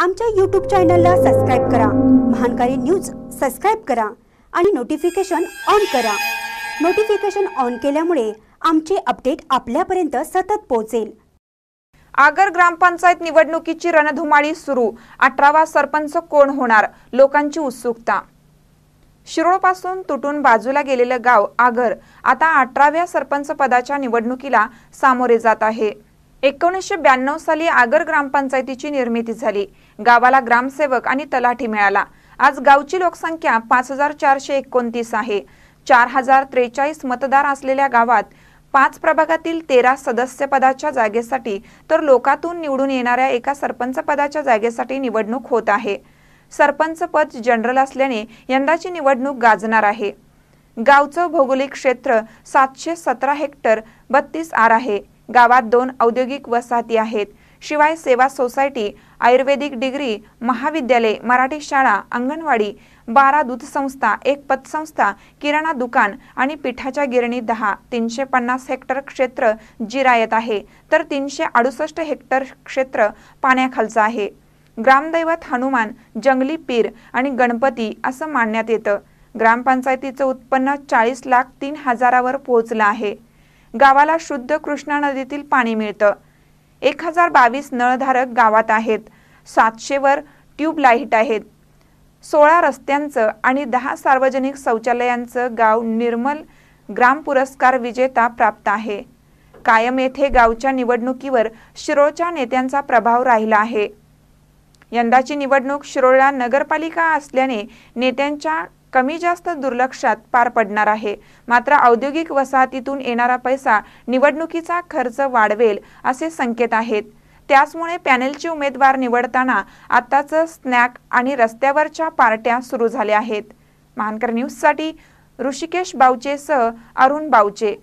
आमच्या यूट्यूब चॅनलला सबस्क्राईब करा महानकारी न्यूज सबस्क्राईब करा आणि नोटिफिकेशन ऑन करा नोटिफिकेशन ऑन केल्यामुळे आमचे अपडेट आपल्यापर्यंत सतत पोहोचेल आगर ग्रामपंचायत निवडणुकीची रणधुमाळी सुरू अठरावा सरपंच कोण होणार लोकांची उत्सुकता शिरोळपासून तुटून बाजूला गेलेलं गाव आगर आता अठराव्या सरपंच पदाच्या निवडणुकीला सामोरे जात आहे एकोणीसशे ब्याण्णव साली आगर ग्रामपंचायतीची निर्मिती झाली गावाला ग्रामसेवक आणि तलाठी मिळाला आज गावची लोकसंख्या पाच हजार चारशे एकोणतीस आहे चार हजार त्रेचाळीस मतदार असलेल्या गावात पाच प्रभागातील तेरा सदस्यपदाच्या जागेसाठी तर लोकातून निवडून येणाऱ्या एका सरपंच पदाच्या जागेसाठी निवडणूक होत आहे सरपंच पद जनरल असल्याने यंदाची निवडणूक गाजणार आहे गावचं भौगोलिक क्षेत्र सातशे सतरा हेक्टर बत्तीस आर आहे गावात दोन औद्योगिक वसाहती आहेत शिवाय सेवा सोसायटी आयुर्वेदिक डिग्री महाविद्यालय मराठी शाळा अंगणवाडी बारा दूधसंस्था संस्था एक पतसंस्था किराणा दुकान आणि पिठाच्या गिरणी दहा तीनशे पन्नास हेक्टर क्षेत्र जिरायत आहे तर तीनशे अडुसष्ट हेक्टर क्षेत्र पाण्याखालचं आहे ग्रामदैवत हनुमान जंगली पीर आणि गणपती असं मानण्यात येतं ग्रामपंचायतीचं उत्पन्न चाळीस लाख तीन हजारावर पोहोचलं आहे गावाला शुद्ध कृष्णा नदीतील पाणी मिळतं एक हजार बावीस नळधारक गावात आहेत सातशेवर ट्यूबलाईट आहेत सोळा रस्त्यांचं आणि दहा सार्वजनिक शौचालयांचं गाव निर्मल ग्राम पुरस्कार विजेता प्राप्त आहे कायम येथे गावच्या निवडणुकीवर शिरोळच्या नेत्यांचा प्रभाव राहिला आहे यंदाची निवडणूक शिरोळला नगरपालिका असल्याने नेत्यांच्या कमी जास्त दुर्लक्षात पार पडणार आहे मात्र औद्योगिक वसाहतीतून येणारा पैसा निवडणुकीचा खर्च वाढवेल असे संकेत आहेत त्याचमुळे पॅनेलचे उमेदवार निवडताना आताच स्नॅक आणि रस्त्यावरच्या पार्ट्या सुरू झाल्या आहेत महानकर न्यूजसाठी ऋषिकेश सह अरुण बावचे